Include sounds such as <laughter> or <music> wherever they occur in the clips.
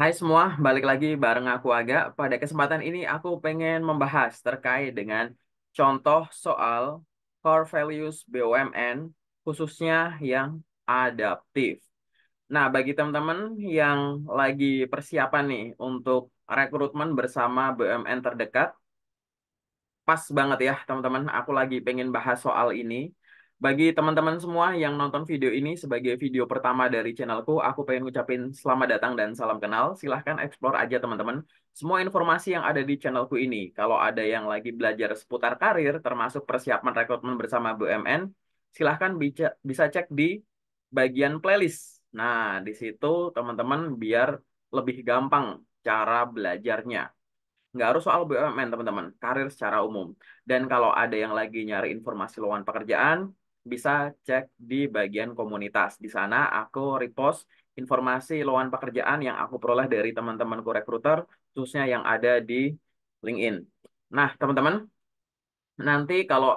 Hai semua, balik lagi bareng aku Aga. Pada kesempatan ini aku pengen membahas terkait dengan contoh soal core values BUMN khususnya yang adaptif. Nah, bagi teman-teman yang lagi persiapan nih untuk rekrutmen bersama BUMN terdekat, pas banget ya teman-teman, aku lagi pengen bahas soal ini bagi teman-teman semua yang nonton video ini sebagai video pertama dari channelku, aku pengen ngucapin selamat datang dan salam kenal. Silahkan explore aja teman-teman semua informasi yang ada di channelku ini. Kalau ada yang lagi belajar seputar karir, termasuk persiapan rekrutmen bersama BUMN, silahkan bisa cek di bagian playlist. Nah, di situ teman-teman biar lebih gampang cara belajarnya nggak harus soal BUMN teman-teman, karir secara umum. Dan kalau ada yang lagi nyari informasi lowongan pekerjaan, bisa cek di bagian komunitas. Di sana aku repost informasi lowongan pekerjaan yang aku peroleh dari teman-temanku rekruter, khususnya yang ada di LinkedIn. Nah, teman-teman, nanti kalau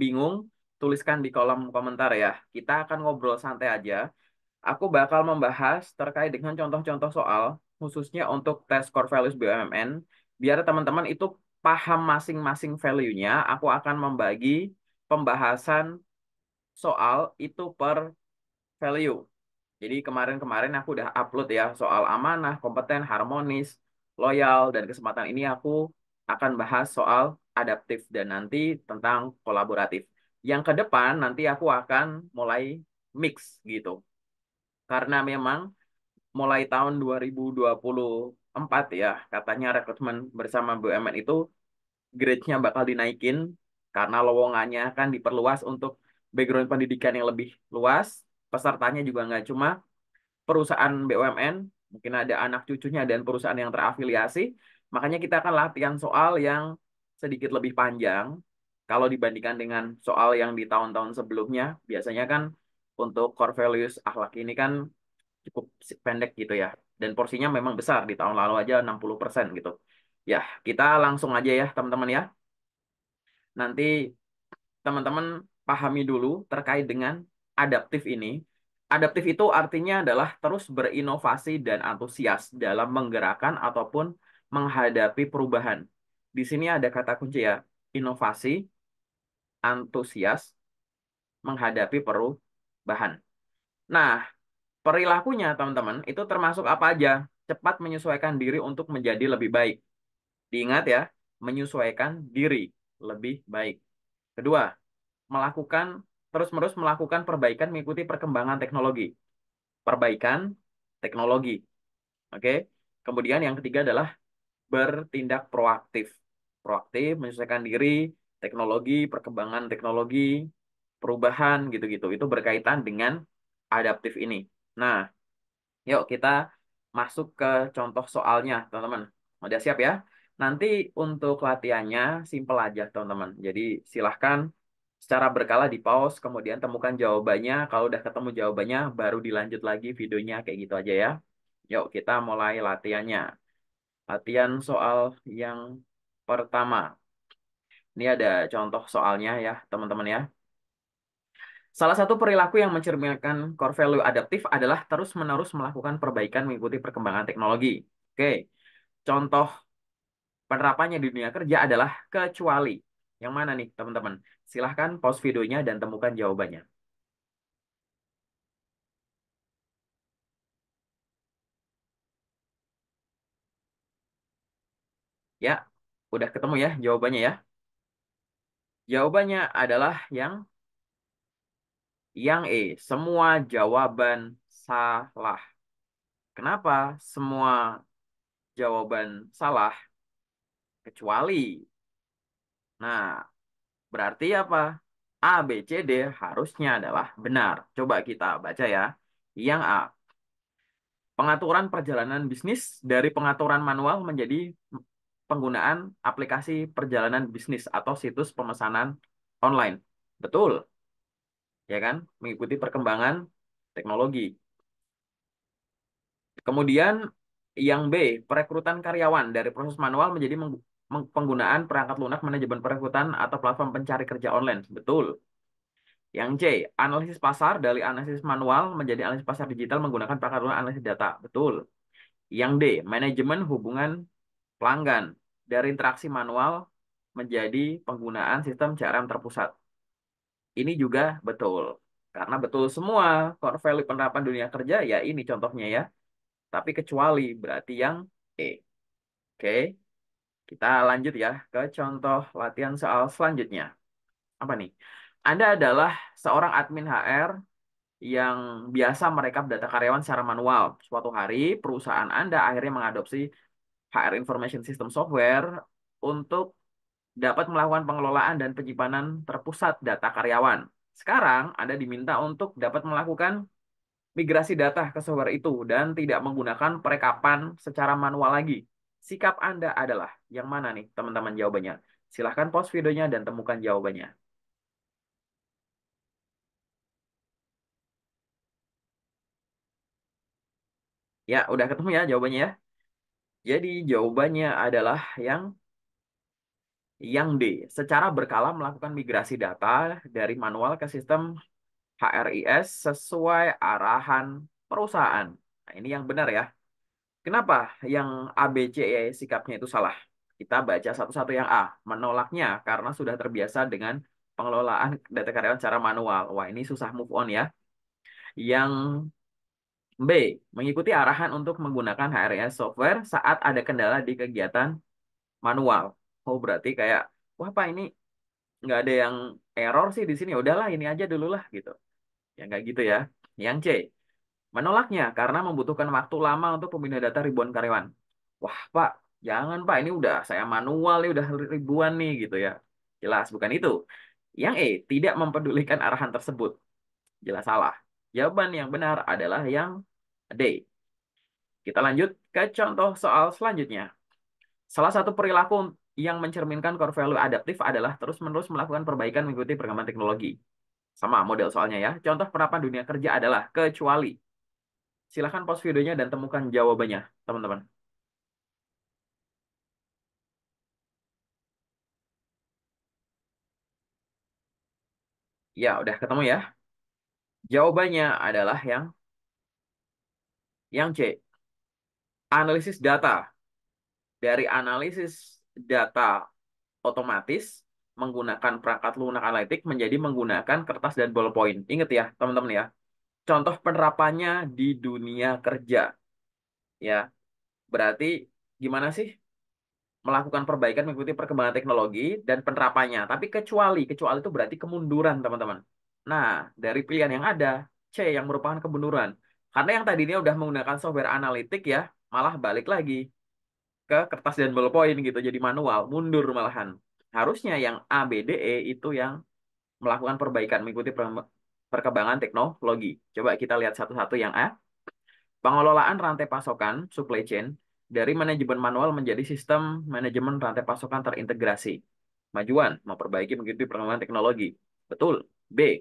bingung, tuliskan di kolom komentar ya. Kita akan ngobrol santai aja. Aku bakal membahas terkait dengan contoh-contoh soal, khususnya untuk tes core values BUMN, biar teman-teman itu paham masing-masing value-nya, aku akan membagi pembahasan soal itu per value. Jadi kemarin-kemarin aku udah upload ya soal amanah, kompeten, harmonis, loyal, dan kesempatan ini aku akan bahas soal adaptif dan nanti tentang kolaboratif. Yang ke depan nanti aku akan mulai mix gitu. Karena memang mulai tahun 2024 ya, katanya rekrutmen bersama BUMN itu grade-nya bakal dinaikin karena lowongannya akan diperluas untuk background pendidikan yang lebih luas, pesertanya juga nggak cuma perusahaan BUMN, mungkin ada anak cucunya dan perusahaan yang terafiliasi, makanya kita akan latihan soal yang sedikit lebih panjang kalau dibandingkan dengan soal yang di tahun-tahun sebelumnya, biasanya kan untuk core values akhlak ini kan cukup pendek gitu ya. Dan porsinya memang besar, di tahun lalu aja 60% gitu. Ya, kita langsung aja ya teman-teman ya. Nanti teman-teman pahami dulu terkait dengan adaptif ini. Adaptif itu artinya adalah terus berinovasi dan antusias dalam menggerakkan ataupun menghadapi perubahan. Di sini ada kata kunci ya, inovasi, antusias, menghadapi perubahan. Nah, perilakunya teman-teman itu termasuk apa aja? Cepat menyesuaikan diri untuk menjadi lebih baik. Diingat ya, menyesuaikan diri lebih baik. Kedua, melakukan terus-menerus melakukan perbaikan mengikuti perkembangan teknologi. Perbaikan teknologi. Oke. Kemudian yang ketiga adalah bertindak proaktif. Proaktif menyesuaikan diri, teknologi, perkembangan teknologi, perubahan gitu-gitu. Itu berkaitan dengan adaptif ini. Nah, yuk kita masuk ke contoh soalnya, teman-teman. Udah siap ya? Nanti untuk latihannya simple aja, teman-teman. Jadi silahkan secara berkala di pause, kemudian temukan jawabannya. Kalau udah ketemu jawabannya, baru dilanjut lagi videonya kayak gitu aja ya. Yuk kita mulai latihannya. Latihan soal yang pertama. Ini ada contoh soalnya ya, teman-teman ya. Salah satu perilaku yang mencerminkan core value adaptif adalah terus-menerus melakukan perbaikan mengikuti perkembangan teknologi. Oke, contoh penerapannya di dunia kerja adalah kecuali. Yang mana nih, teman-teman? Silahkan pause videonya dan temukan jawabannya. Ya, udah ketemu ya jawabannya ya. Jawabannya adalah yang yang E, semua jawaban salah. Kenapa semua jawaban salah? Kecuali Nah, Berarti apa? A, B, C, D harusnya adalah benar. Coba kita baca ya. Yang A. Pengaturan perjalanan bisnis dari pengaturan manual menjadi penggunaan aplikasi perjalanan bisnis atau situs pemesanan online. Betul. Ya kan? Mengikuti perkembangan teknologi. Kemudian yang B, perekrutan karyawan dari proses manual menjadi penggunaan perangkat lunak manajemen perekrutan atau platform pencari kerja online. Betul. Yang C, analisis pasar dari analisis manual menjadi analisis pasar digital menggunakan perangkat lunak analisis data. Betul. Yang D, manajemen hubungan pelanggan dari interaksi manual menjadi penggunaan sistem CRM terpusat. Ini juga betul. Karena betul semua core value penerapan dunia kerja ya ini contohnya ya. Tapi kecuali berarti yang E. Oke. Kita lanjut ya ke contoh latihan soal selanjutnya. Apa nih? Anda adalah seorang admin HR yang biasa merekap data karyawan secara manual. Suatu hari, perusahaan Anda akhirnya mengadopsi HR Information System Software untuk dapat melakukan pengelolaan dan penyimpanan terpusat data karyawan. Sekarang, Anda diminta untuk dapat melakukan migrasi data ke software itu dan tidak menggunakan perekapan secara manual lagi. Sikap Anda adalah yang mana nih teman-teman jawabannya? Silahkan post videonya dan temukan jawabannya. Ya, udah ketemu ya jawabannya ya. Jadi jawabannya adalah yang yang D, secara berkala melakukan migrasi data dari manual ke sistem HRIS sesuai arahan perusahaan. Nah, ini yang benar ya. Kenapa yang A, B, C, E sikapnya itu salah? Kita baca satu-satu yang A, menolaknya karena sudah terbiasa dengan pengelolaan data karyawan secara manual. Wah, ini susah move on ya. Yang B, mengikuti arahan untuk menggunakan HRIS software saat ada kendala di kegiatan manual. Oh, berarti kayak, wah Pak, ini nggak ada yang error sih di sini. Ya udahlah, ini aja dulu lah gitu. Ya nggak gitu ya. Yang C, menolaknya karena membutuhkan waktu lama untuk pemindah data ribuan karyawan. Wah, Pak, jangan Pak, ini udah saya manual nih, udah ribuan nih gitu ya. Jelas bukan itu. Yang E, tidak mempedulikan arahan tersebut. Jelas salah. Jawaban yang benar adalah yang D. Kita lanjut ke contoh soal selanjutnya. Salah satu perilaku yang mencerminkan core value adaptif adalah terus-menerus melakukan perbaikan mengikuti perkembangan teknologi. Sama model soalnya ya. Contoh penerapan dunia kerja adalah kecuali Silahkan pause videonya dan temukan jawabannya, teman-teman. Ya, udah ketemu ya. Jawabannya adalah yang yang C. Analisis data. Dari analisis data otomatis menggunakan perangkat lunak analitik menjadi menggunakan kertas dan ballpoint. Ingat ya, teman-teman ya contoh penerapannya di dunia kerja. Ya. Berarti gimana sih melakukan perbaikan mengikuti perkembangan teknologi dan penerapannya. Tapi kecuali, kecuali itu berarti kemunduran, teman-teman. Nah, dari pilihan yang ada, C yang merupakan kemunduran. Karena yang tadinya udah menggunakan software analitik ya, malah balik lagi ke kertas dan ballpoint gitu, jadi manual, mundur malahan. Harusnya yang A, B, D, E itu yang melakukan perbaikan mengikuti perkembangan teknologi. Coba kita lihat satu-satu yang A. Pengelolaan rantai pasokan, supply chain, dari manajemen manual menjadi sistem manajemen rantai pasokan terintegrasi. Majuan, memperbaiki mengikuti perkembangan teknologi. Betul. B.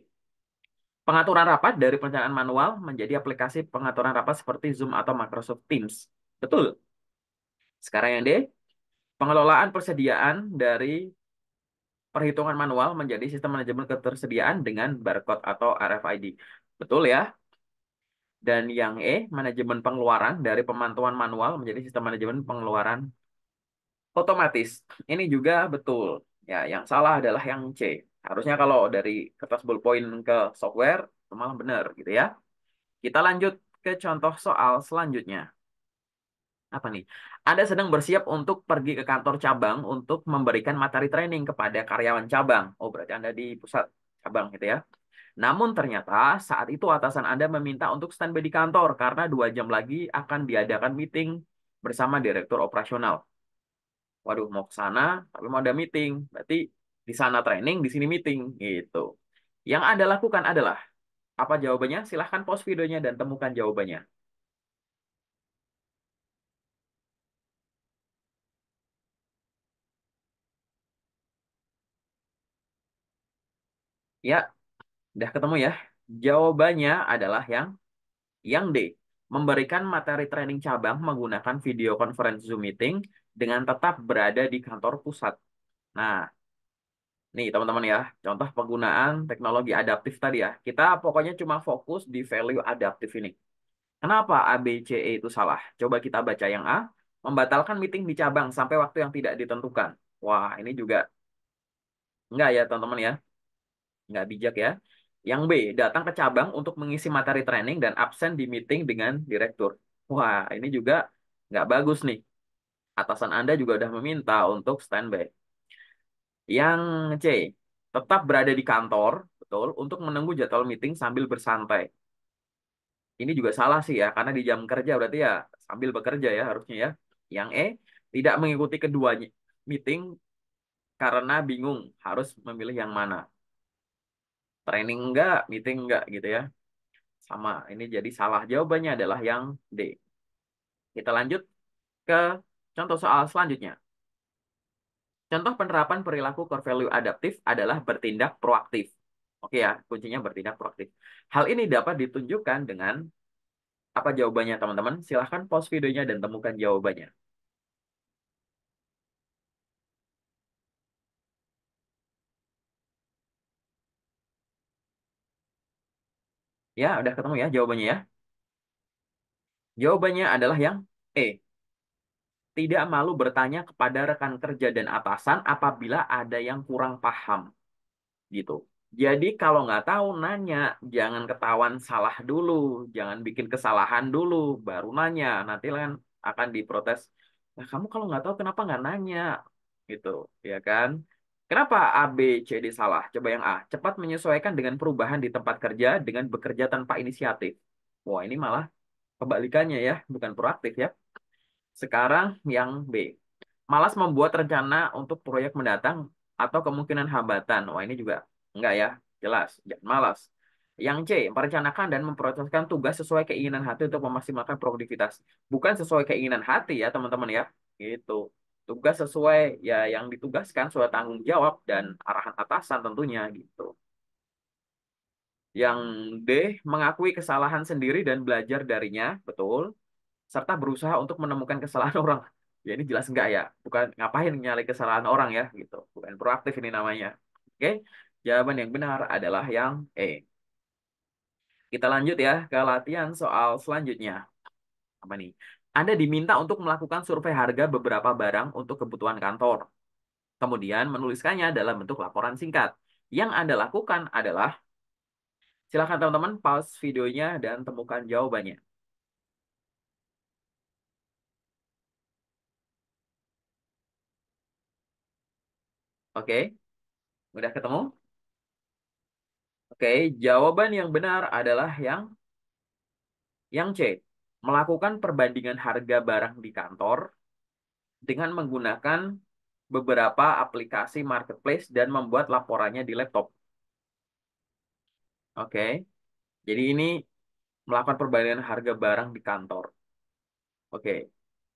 Pengaturan rapat dari perencanaan manual menjadi aplikasi pengaturan rapat seperti Zoom atau Microsoft Teams. Betul. Sekarang yang D. Pengelolaan persediaan dari perhitungan manual menjadi sistem manajemen ketersediaan dengan barcode atau RFID. Betul ya? Dan yang E, manajemen pengeluaran dari pemantauan manual menjadi sistem manajemen pengeluaran otomatis. Ini juga betul. Ya, yang salah adalah yang C. Harusnya kalau dari kertas ballpoint ke software, malah benar gitu ya. Kita lanjut ke contoh soal selanjutnya. Apa nih? Anda sedang bersiap untuk pergi ke kantor cabang untuk memberikan materi training kepada karyawan cabang. Oh, berarti Anda di pusat cabang gitu ya. Namun ternyata saat itu atasan Anda meminta untuk standby di kantor karena dua jam lagi akan diadakan meeting bersama direktur operasional. Waduh, mau ke sana, tapi mau ada meeting. Berarti di sana training, di sini meeting, gitu. Yang Anda lakukan adalah, apa jawabannya? Silahkan pause videonya dan temukan jawabannya. Ya, udah ketemu ya. Jawabannya adalah yang yang D. Memberikan materi training cabang menggunakan video conference Zoom meeting dengan tetap berada di kantor pusat. Nah, nih teman-teman ya, contoh penggunaan teknologi adaptif tadi ya. Kita pokoknya cuma fokus di value adaptif ini. Kenapa ABCE itu salah? Coba kita baca yang A. Membatalkan meeting di cabang sampai waktu yang tidak ditentukan. Wah, ini juga enggak ya teman-teman ya nggak bijak ya. Yang B, datang ke cabang untuk mengisi materi training dan absen di meeting dengan direktur. Wah, ini juga nggak bagus nih. Atasan Anda juga udah meminta untuk standby. Yang C, tetap berada di kantor, betul, untuk menunggu jadwal meeting sambil bersantai. Ini juga salah sih ya, karena di jam kerja berarti ya sambil bekerja ya harusnya ya. Yang E, tidak mengikuti keduanya meeting karena bingung harus memilih yang mana training enggak, meeting enggak gitu ya. Sama, ini jadi salah jawabannya adalah yang D. Kita lanjut ke contoh soal selanjutnya. Contoh penerapan perilaku core value adaptif adalah bertindak proaktif. Oke ya, kuncinya bertindak proaktif. Hal ini dapat ditunjukkan dengan apa jawabannya teman-teman? Silahkan pause videonya dan temukan jawabannya. Ya, udah ketemu ya jawabannya ya. Jawabannya adalah yang E. Tidak malu bertanya kepada rekan kerja dan atasan apabila ada yang kurang paham. Gitu. Jadi kalau nggak tahu nanya, jangan ketahuan salah dulu, jangan bikin kesalahan dulu, baru nanya. Nanti kan akan diprotes. Nah, kamu kalau nggak tahu kenapa nggak nanya, gitu, ya kan? Kenapa A, B, C, D salah? Coba yang A. Cepat menyesuaikan dengan perubahan di tempat kerja dengan bekerja tanpa inisiatif. Wah, ini malah kebalikannya ya. Bukan proaktif ya. Sekarang yang B. Malas membuat rencana untuk proyek mendatang atau kemungkinan hambatan. Wah, ini juga enggak ya. Jelas. Jangan malas. Yang C, merencanakan dan memproseskan tugas sesuai keinginan hati untuk memaksimalkan produktivitas. Bukan sesuai keinginan hati ya, teman-teman ya. Gitu tugas sesuai ya yang ditugaskan sesuai tanggung jawab dan arahan atasan tentunya gitu. Yang D mengakui kesalahan sendiri dan belajar darinya, betul. Serta berusaha untuk menemukan kesalahan <laughs> orang. Ya ini jelas enggak ya, bukan ngapain nyari kesalahan orang ya gitu. Bukan proaktif ini namanya. Oke, jawaban yang benar adalah yang E. Kita lanjut ya ke latihan soal selanjutnya. Apa nih? Anda diminta untuk melakukan survei harga beberapa barang untuk kebutuhan kantor. Kemudian menuliskannya dalam bentuk laporan singkat. Yang Anda lakukan adalah, silakan teman-teman pause videonya dan temukan jawabannya. Oke, udah ketemu? Oke, jawaban yang benar adalah yang yang C melakukan perbandingan harga barang di kantor dengan menggunakan beberapa aplikasi marketplace dan membuat laporannya di laptop. Oke, okay. jadi ini melakukan perbandingan harga barang di kantor. Oke, okay.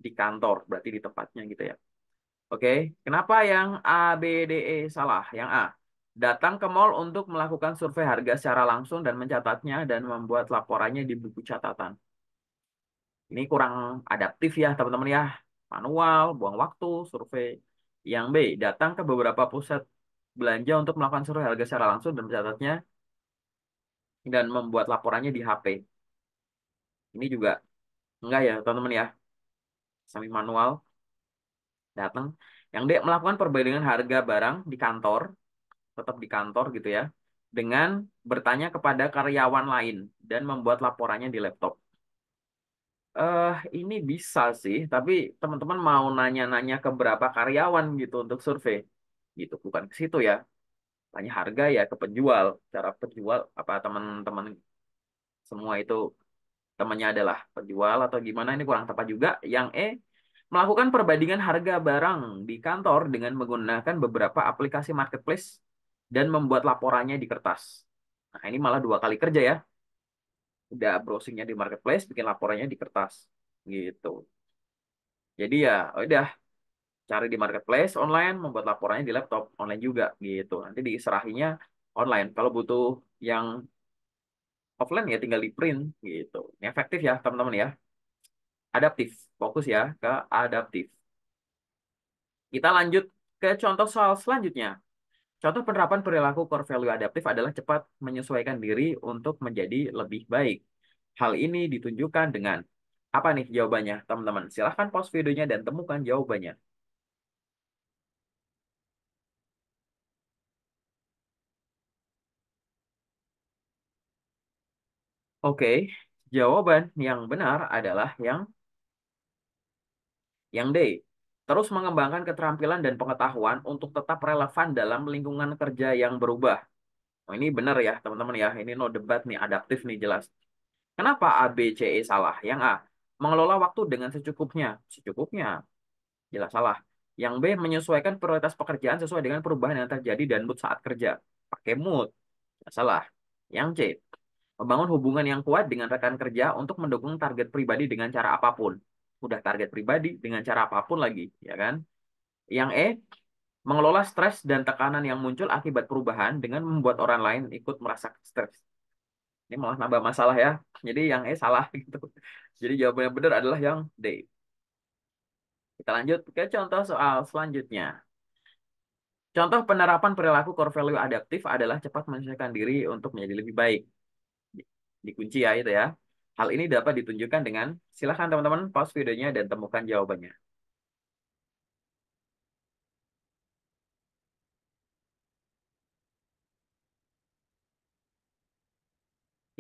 di kantor berarti di tempatnya gitu ya. Oke, okay. kenapa yang A, B, D, E salah? Yang A, datang ke mall untuk melakukan survei harga secara langsung dan mencatatnya dan membuat laporannya di buku catatan. Ini kurang adaptif ya teman-teman ya. Manual, buang waktu, survei. Yang B, datang ke beberapa pusat belanja untuk melakukan survei harga secara langsung dan mencatatnya dan membuat laporannya di HP. Ini juga enggak ya teman-teman ya. Semi manual. Datang. Yang D, melakukan perbandingan harga barang di kantor. Tetap di kantor gitu ya. Dengan bertanya kepada karyawan lain dan membuat laporannya di laptop eh ini bisa sih, tapi teman-teman mau nanya-nanya ke berapa karyawan gitu untuk survei. Gitu, bukan ke situ ya. Tanya harga ya ke penjual, cara penjual apa teman-teman semua itu temannya adalah penjual atau gimana ini kurang tepat juga. Yang E melakukan perbandingan harga barang di kantor dengan menggunakan beberapa aplikasi marketplace dan membuat laporannya di kertas. Nah, ini malah dua kali kerja ya udah browsingnya di marketplace, bikin laporannya di kertas gitu. Jadi ya, oh ya udah cari di marketplace online, membuat laporannya di laptop online juga gitu. Nanti diserahinya online. Kalau butuh yang offline ya tinggal di print gitu. Ini efektif ya teman-teman ya. Adaptif, fokus ya ke adaptif. Kita lanjut ke contoh soal selanjutnya. Contoh penerapan perilaku core value adaptif adalah cepat menyesuaikan diri untuk menjadi lebih baik. Hal ini ditunjukkan dengan apa nih jawabannya, teman-teman? Silahkan pause videonya dan temukan jawabannya. Oke, jawaban yang benar adalah yang yang D. Terus mengembangkan keterampilan dan pengetahuan untuk tetap relevan dalam lingkungan kerja yang berubah. Oh, ini benar ya, teman-teman ya. Ini no debat nih, adaptif nih jelas. Kenapa A, B, C, E salah? Yang A, mengelola waktu dengan secukupnya. Secukupnya, jelas salah. Yang B, menyesuaikan prioritas pekerjaan sesuai dengan perubahan yang terjadi dan mood saat kerja. Pakai mood, jelas salah. Yang C, membangun hubungan yang kuat dengan rekan kerja untuk mendukung target pribadi dengan cara apapun udah target pribadi dengan cara apapun lagi, ya kan? Yang E, mengelola stres dan tekanan yang muncul akibat perubahan dengan membuat orang lain ikut merasa stres. Ini malah nambah masalah ya. Jadi yang E salah <laughs> gitu. Jadi jawabannya benar adalah yang D. Kita lanjut ke contoh soal selanjutnya. Contoh penerapan perilaku core value adaptif adalah cepat menyesuaikan diri untuk menjadi lebih baik. Dikunci ya itu ya. Hal ini dapat ditunjukkan dengan silakan teman-teman pause videonya dan temukan jawabannya.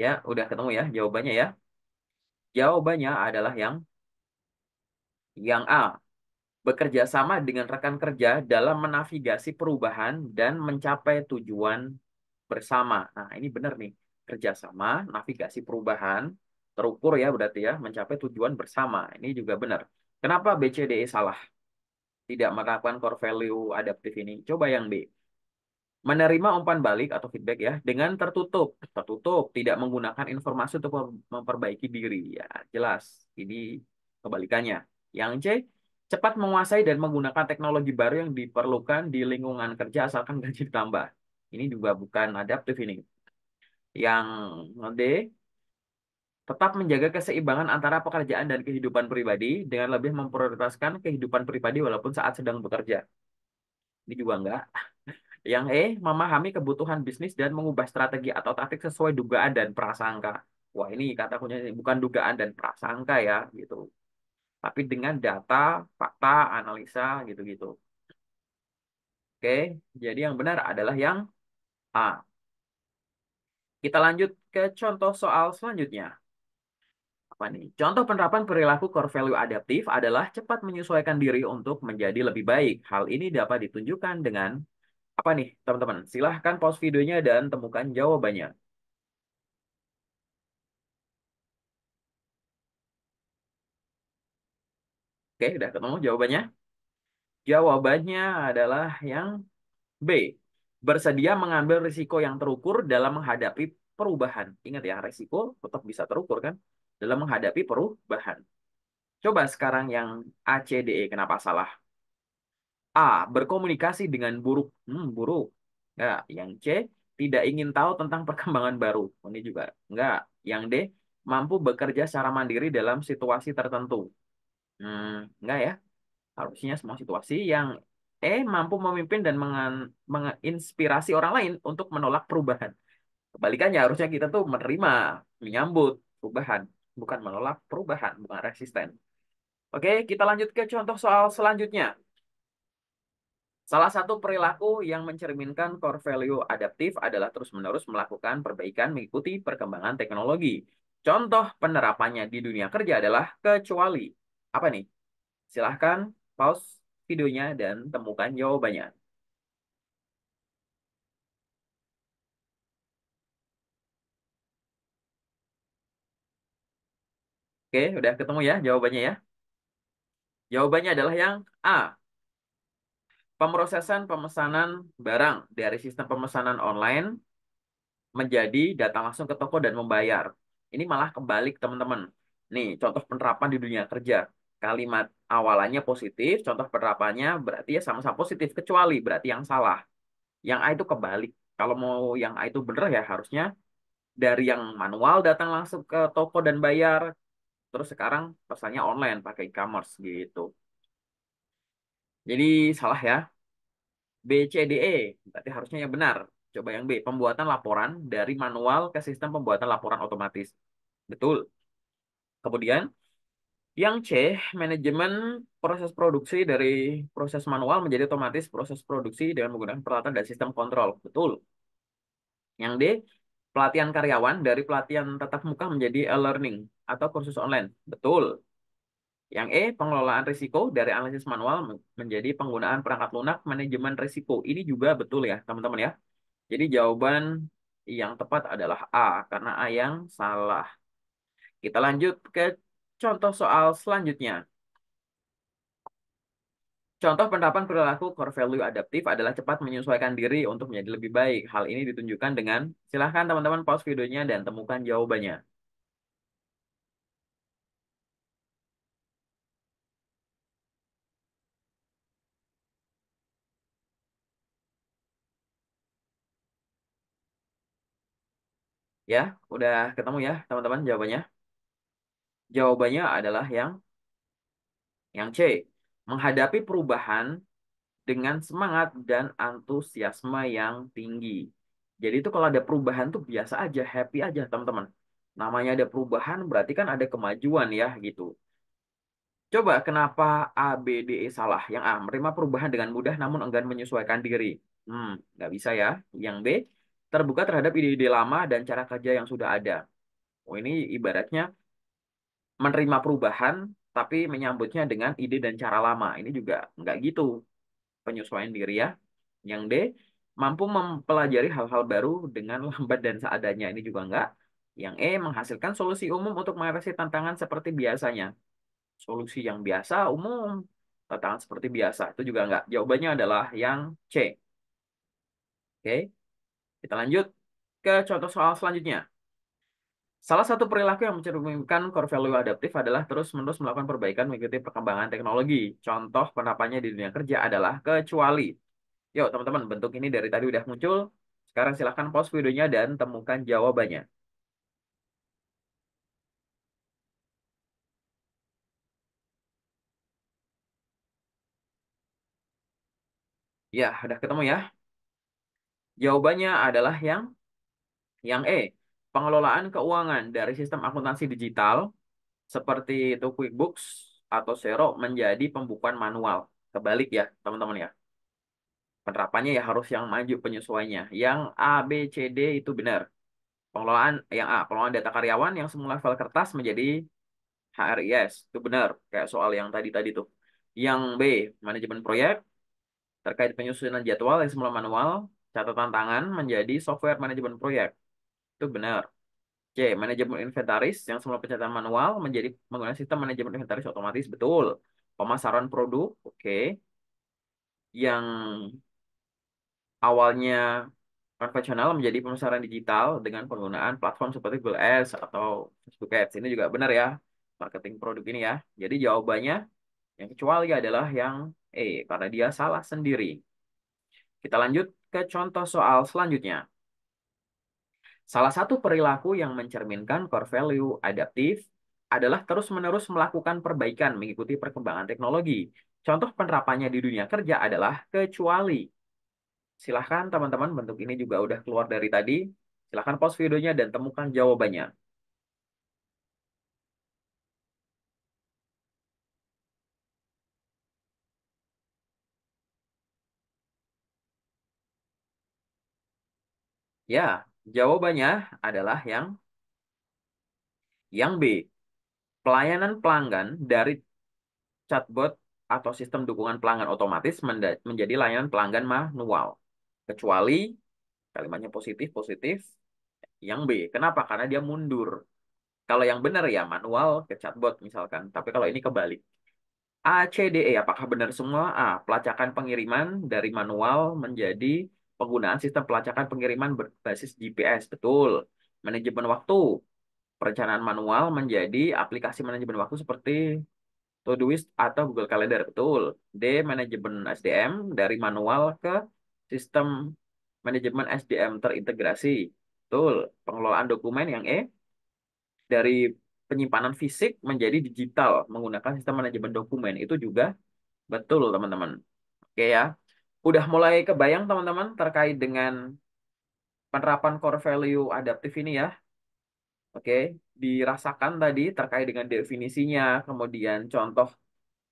Ya, udah ketemu ya jawabannya ya. Jawabannya adalah yang yang A. Bekerja sama dengan rekan kerja dalam menavigasi perubahan dan mencapai tujuan bersama. Nah, ini benar nih. Kerjasama, navigasi perubahan, terukur ya berarti ya mencapai tujuan bersama. Ini juga benar. Kenapa BCDE salah? Tidak melakukan core value adaptif ini. Coba yang B. Menerima umpan balik atau feedback ya dengan tertutup, tertutup, tidak menggunakan informasi untuk memperbaiki diri. Ya, jelas. Ini kebalikannya. Yang C, cepat menguasai dan menggunakan teknologi baru yang diperlukan di lingkungan kerja asalkan <laughs> gaji ditambah. Ini juga bukan adaptif ini. Yang D, tetap menjaga keseimbangan antara pekerjaan dan kehidupan pribadi dengan lebih memprioritaskan kehidupan pribadi walaupun saat sedang bekerja. Ini juga enggak. Yang E, memahami kebutuhan bisnis dan mengubah strategi atau taktik sesuai dugaan dan prasangka. Wah, ini kata kuncinya bukan dugaan dan prasangka ya, gitu. Tapi dengan data, fakta, analisa, gitu-gitu. Oke, jadi yang benar adalah yang A. Kita lanjut ke contoh soal selanjutnya apa nih? Contoh penerapan perilaku core value adaptif adalah cepat menyesuaikan diri untuk menjadi lebih baik. Hal ini dapat ditunjukkan dengan apa nih, teman-teman? Silahkan pause videonya dan temukan jawabannya. Oke, udah ketemu jawabannya? Jawabannya adalah yang B. Bersedia mengambil risiko yang terukur dalam menghadapi perubahan. Ingat ya, risiko tetap bisa terukur kan? dalam menghadapi perubahan. Coba sekarang yang ACDE kenapa salah? A. Berkomunikasi dengan buruk. Hmm, buruk. Enggak. Yang C. Tidak ingin tahu tentang <laughs> perkembangan baru. Oh, ini juga. Enggak. Yang D. Mampu bekerja secara mandiri dalam situasi tertentu. Hmm, enggak ya. Harusnya semua situasi. Yang E. Mampu memimpin dan menginspirasi orang lain untuk menolak perubahan. Kebalikannya harusnya kita tuh menerima, menyambut perubahan bukan menolak perubahan, bukan resisten. Oke, kita lanjut ke contoh soal selanjutnya. Salah satu perilaku yang mencerminkan core value adaptif adalah terus-menerus melakukan perbaikan mengikuti perkembangan teknologi. Contoh penerapannya di dunia kerja adalah kecuali. Apa nih? Silahkan pause videonya dan temukan jawabannya. Oke, udah ketemu ya jawabannya ya. Jawabannya adalah yang A. Pemrosesan pemesanan barang dari sistem pemesanan online menjadi datang langsung ke toko dan membayar. Ini malah kebalik, teman-teman. Nih, contoh penerapan di dunia kerja. Kalimat awalannya positif, contoh penerapannya berarti ya sama-sama positif, kecuali berarti yang salah. Yang A itu kebalik. Kalau mau yang A itu benar ya harusnya dari yang manual datang langsung ke toko dan bayar Terus sekarang pesannya online pakai e-commerce gitu. Jadi salah ya. B, C, D, E. Berarti harusnya yang benar. Coba yang B, pembuatan laporan dari manual ke sistem pembuatan laporan otomatis. Betul. Kemudian yang C, manajemen proses produksi dari proses manual menjadi otomatis proses produksi dengan menggunakan peralatan dan sistem kontrol. Betul. Yang D, pelatihan karyawan dari pelatihan tetap muka menjadi e-learning atau kursus online? Betul. Yang E, pengelolaan risiko dari analisis manual menjadi penggunaan perangkat lunak manajemen risiko. Ini juga betul ya, teman-teman ya. Jadi jawaban yang tepat adalah A, karena A yang salah. Kita lanjut ke contoh soal selanjutnya. Contoh penerapan perilaku core value adaptif adalah cepat menyesuaikan diri untuk menjadi lebih baik. Hal ini ditunjukkan dengan, silahkan teman-teman pause videonya dan temukan jawabannya. Ya, udah ketemu ya teman-teman jawabannya. Jawabannya adalah yang yang C. Menghadapi perubahan dengan semangat dan antusiasme yang tinggi. Jadi itu kalau ada perubahan tuh biasa aja, happy aja teman-teman. Namanya ada perubahan berarti kan ada kemajuan ya gitu. Coba kenapa A, B, D, E salah? Yang A, menerima perubahan dengan mudah namun enggan menyesuaikan diri. Hmm, nggak bisa ya. Yang B, terbuka terhadap ide-ide lama dan cara kerja yang sudah ada. Oh, ini ibaratnya menerima perubahan tapi menyambutnya dengan ide dan cara lama. Ini juga nggak gitu. Penyesuaian diri ya. Yang D, mampu mempelajari hal-hal baru dengan <laughs> lambat dan seadanya. Ini juga nggak. Yang E, menghasilkan solusi umum untuk mengatasi tantangan seperti biasanya. Solusi yang biasa, umum. Tantangan seperti biasa. Itu juga nggak. Jawabannya adalah yang C. Oke. Okay. Kita lanjut ke contoh soal selanjutnya. Salah satu perilaku yang mencerminkan core value adaptif adalah terus-menerus melakukan perbaikan mengikuti perkembangan teknologi. Contoh penapanya di dunia kerja adalah kecuali. Yuk, teman-teman, bentuk ini dari tadi udah muncul. Sekarang silahkan pause videonya dan temukan jawabannya. Ya, udah ketemu ya. Jawabannya adalah yang yang E. Pengelolaan keuangan dari sistem akuntansi digital seperti itu QuickBooks atau Xero menjadi pembukuan manual. Kebalik ya, teman-teman ya. Penerapannya ya harus yang maju penyesuaiannya. Yang A, B, C, D itu benar. Pengelolaan yang A, pengelolaan data karyawan yang semula file kertas menjadi HRIS. Itu benar, kayak soal yang tadi-tadi tuh. Yang B, manajemen proyek terkait penyusunan jadwal yang semula manual catatan tangan menjadi software manajemen proyek. Itu benar. Oke Manajemen inventaris yang semula pencatatan manual menjadi menggunakan sistem manajemen inventaris otomatis. Betul. Pemasaran produk. Oke. Yang awalnya konvensional menjadi pemasaran digital dengan penggunaan platform seperti Google Ads atau Facebook Ads. Ini juga benar ya. Marketing produk ini ya. Jadi jawabannya yang kecuali adalah yang E. Karena dia salah sendiri. Kita lanjut ke contoh soal selanjutnya. Salah satu perilaku yang mencerminkan core value adaptif adalah terus-menerus melakukan perbaikan mengikuti perkembangan teknologi. Contoh penerapannya di dunia kerja adalah kecuali. Silahkan teman-teman, bentuk ini juga udah keluar dari tadi. Silahkan pause videonya dan temukan jawabannya. Ya, jawabannya adalah yang yang B. Pelayanan pelanggan dari chatbot atau sistem dukungan pelanggan otomatis menjadi layanan pelanggan manual. Kecuali kalimatnya positif, positif, yang B. Kenapa? Karena dia mundur. Kalau yang benar ya manual ke chatbot misalkan. Tapi kalau ini kebalik. A, C, D, E. Apakah benar semua? A. Pelacakan pengiriman dari manual menjadi penggunaan sistem pelacakan pengiriman berbasis GPS, betul. Manajemen waktu, perencanaan manual menjadi aplikasi manajemen waktu seperti Todoist atau Google Calendar, betul. D, manajemen SDM dari manual ke sistem manajemen SDM terintegrasi, betul. Pengelolaan dokumen yang E, dari penyimpanan fisik menjadi digital menggunakan sistem manajemen dokumen, itu juga betul, teman-teman. Oke ya udah mulai kebayang teman-teman terkait dengan penerapan core value adaptif ini ya. Oke, dirasakan tadi terkait dengan definisinya, kemudian contoh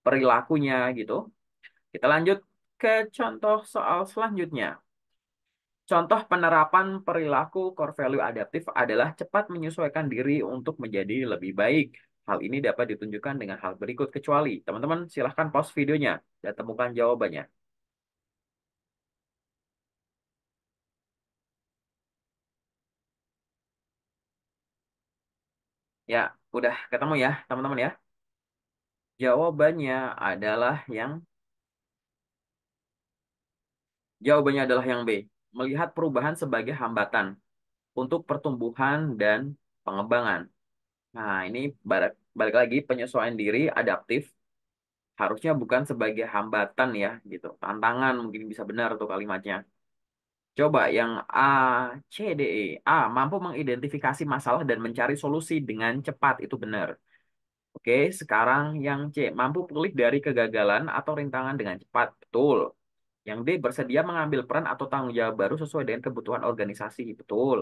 perilakunya gitu. Kita lanjut ke contoh soal selanjutnya. Contoh penerapan perilaku core value adaptif adalah cepat menyesuaikan diri untuk menjadi lebih baik. Hal ini dapat ditunjukkan dengan hal berikut kecuali. Teman-teman silahkan pause videonya dan temukan jawabannya. Ya, udah ketemu ya, teman-teman ya. Jawabannya adalah yang Jawabannya adalah yang B. Melihat perubahan sebagai hambatan untuk pertumbuhan dan pengembangan. Nah, ini balik, balik lagi penyesuaian diri adaptif harusnya bukan sebagai hambatan ya gitu. Tantangan mungkin bisa benar tuh kalimatnya. Coba yang A, C, D, E. A, mampu mengidentifikasi masalah dan mencari solusi dengan cepat. Itu benar. Oke, sekarang yang C, mampu pulih dari kegagalan atau rintangan dengan cepat. Betul. Yang D, bersedia mengambil peran atau tanggung jawab baru sesuai dengan kebutuhan organisasi. Betul.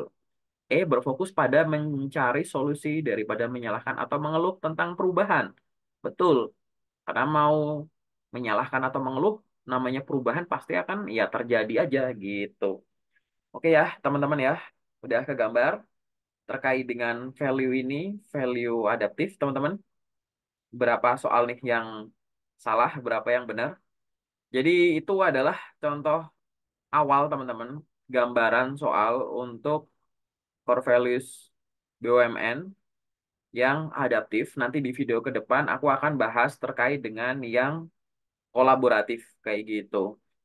E, berfokus pada mencari solusi daripada menyalahkan atau mengeluh tentang perubahan. Betul. Karena mau menyalahkan atau mengeluh, namanya perubahan pasti akan ya terjadi aja gitu. Oke ya, teman-teman ya. Udah ke gambar terkait dengan value ini, value adaptif, teman-teman. Berapa soal nih yang salah, berapa yang benar. Jadi itu adalah contoh awal, teman-teman, gambaran soal untuk core values BUMN yang adaptif. Nanti di video ke depan aku akan bahas terkait dengan yang kolaboratif kayak gitu.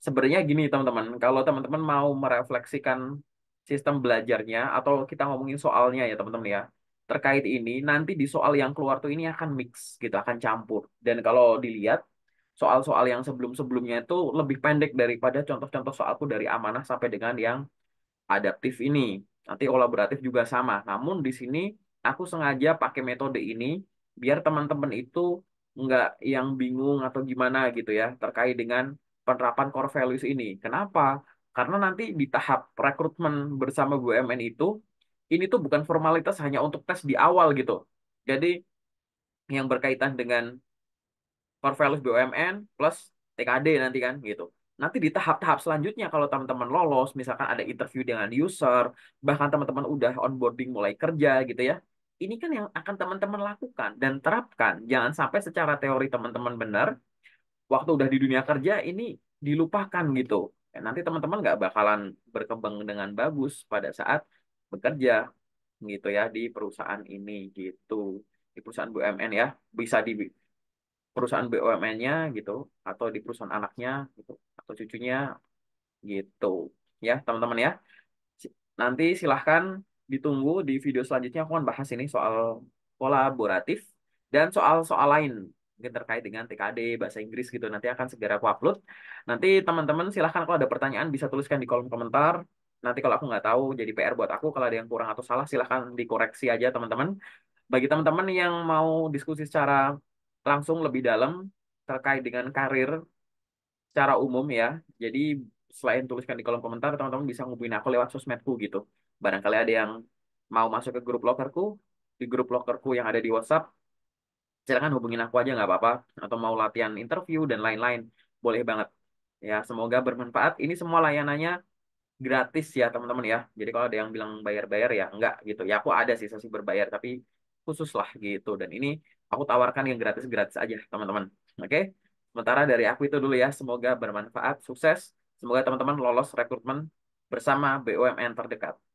Sebenarnya gini teman-teman, kalau teman-teman mau merefleksikan sistem belajarnya atau kita ngomongin soalnya ya teman-teman ya terkait ini nanti di soal yang keluar tuh ini akan mix gitu akan campur dan kalau dilihat soal-soal yang sebelum-sebelumnya itu lebih pendek daripada contoh-contoh soalku dari amanah sampai dengan yang adaptif ini nanti kolaboratif juga sama namun di sini aku sengaja pakai metode ini biar teman-teman itu nggak yang bingung atau gimana gitu ya terkait dengan penerapan core values ini. Kenapa? Karena nanti di tahap rekrutmen bersama BUMN itu, ini tuh bukan formalitas hanya untuk tes di awal gitu. Jadi yang berkaitan dengan core values BUMN plus TKD nanti kan gitu. Nanti di tahap-tahap selanjutnya kalau teman-teman lolos, misalkan ada interview dengan user, bahkan teman-teman udah onboarding mulai kerja gitu ya, ini kan yang akan teman-teman lakukan dan terapkan. Jangan sampai secara teori teman-teman benar, waktu udah di dunia kerja ini dilupakan gitu. Ya, nanti teman-teman nggak bakalan berkembang dengan bagus pada saat bekerja gitu ya di perusahaan ini gitu. Di perusahaan BUMN ya, bisa di perusahaan BUMN-nya gitu atau di perusahaan anaknya gitu atau cucunya gitu ya, teman-teman ya. Nanti silahkan ditunggu di video selanjutnya aku akan bahas ini soal kolaboratif dan soal-soal lain mungkin terkait dengan TKD bahasa Inggris gitu nanti akan segera aku upload nanti teman-teman silahkan kalau ada pertanyaan bisa tuliskan di kolom komentar nanti kalau aku nggak tahu jadi PR buat aku kalau ada yang kurang atau salah silahkan dikoreksi aja teman-teman bagi teman-teman yang mau diskusi secara langsung lebih dalam terkait dengan karir secara umum ya jadi selain tuliskan di kolom komentar teman-teman bisa ngubungin aku lewat sosmedku gitu barangkali ada yang mau masuk ke grup lokerku di grup lokerku yang ada di WhatsApp silakan hubungin aku aja nggak apa-apa atau mau latihan interview dan lain-lain boleh banget ya semoga bermanfaat ini semua layanannya gratis ya teman-teman ya jadi kalau ada yang bilang bayar-bayar ya enggak gitu ya aku ada sih sesi berbayar tapi khusus lah gitu dan ini aku tawarkan yang gratis-gratis aja teman-teman oke sementara dari aku itu dulu ya semoga bermanfaat sukses semoga teman-teman lolos rekrutmen bersama BUMN terdekat